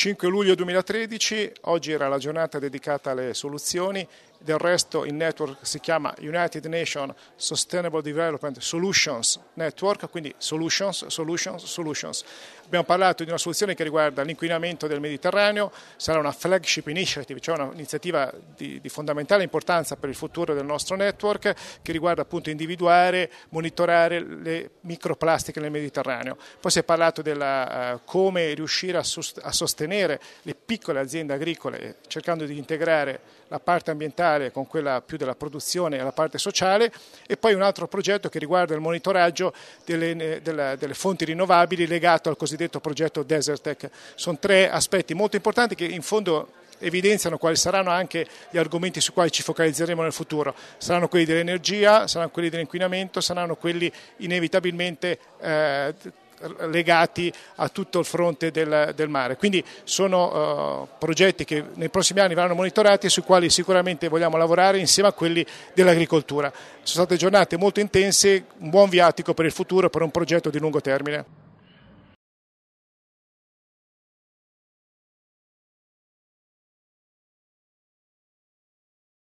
5 luglio 2013, oggi era la giornata dedicata alle soluzioni del resto il network si chiama United Nations Sustainable Development Solutions Network, quindi solutions, solutions, solutions. Abbiamo parlato di una soluzione che riguarda l'inquinamento del Mediterraneo, sarà una flagship initiative, cioè un'iniziativa di, di fondamentale importanza per il futuro del nostro network che riguarda appunto individuare, monitorare le microplastiche nel Mediterraneo. Poi si è parlato di uh, eh, come riuscire a, sost- a sostenere le piccole aziende agricole cercando di integrare la parte ambientale ambientale con quella più della produzione e la parte sociale e poi un altro progetto che riguarda il monitoraggio delle, eh, della, delle fonti rinnovabili legato al cosiddetto progetto Desert Tech. Sono tre aspetti molto importanti che in fondo evidenziano quali saranno anche gli argomenti su quali ci focalizzeremo nel futuro. Saranno quelli dell'energia, saranno quelli dell'inquinamento, saranno quelli inevitabilmente eh, legati a tutto il fronte del, del mare. Quindi sono uh, progetti che nei prossimi anni verranno monitorati e sui quali sicuramente vogliamo lavorare insieme a quelli dell'agricoltura. Sono state giornate molto intense, un buon viatico per il futuro, per un progetto di lungo termine.